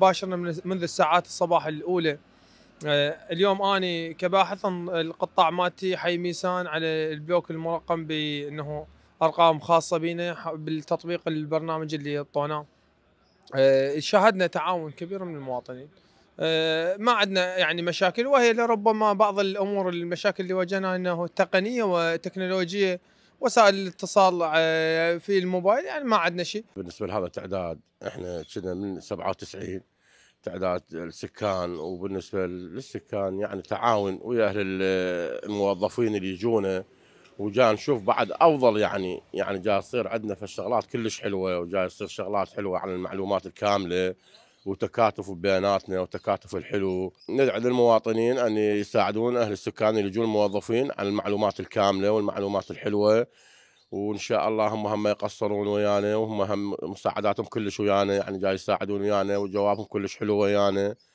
باشرنا منذ الساعات الصباح الاولى آه، اليوم اني كباحث القطاع مالتي حي ميسان على البلوك المرقم بانه ارقام خاصه بينا بالتطبيق البرنامج اللي اعطوناه آه، شاهدنا تعاون كبير من المواطنين آه، ما عندنا يعني مشاكل وهي لربما بعض الامور المشاكل اللي واجهناها انه تقنيه وتكنولوجيه وسائل الاتصال آه، في الموبايل يعني ما عندنا شيء بالنسبه لهذا التعداد احنا كنا من 97 تعداد السكان وبالنسبه للسكان يعني تعاون ويا اهل آه، الموظفين اللي يجونا وجا نشوف بعد افضل يعني يعني جا يصير عندنا في الشغلات كلش حلوه وجا يصير شغلات حلوه على المعلومات الكامله وتكاتف بياناتنا وتكاتف الحلو ندعو المواطنين أن يساعدون أهل السكان اللي يجون الموظفين عن المعلومات الكاملة والمعلومات الحلوة وان شاء الله هم هم يقصرون ويانا وهم هم مساعداتهم كلش ويانا يعني جاي يساعدون ويانا وجوابهم كلش حلو ويانا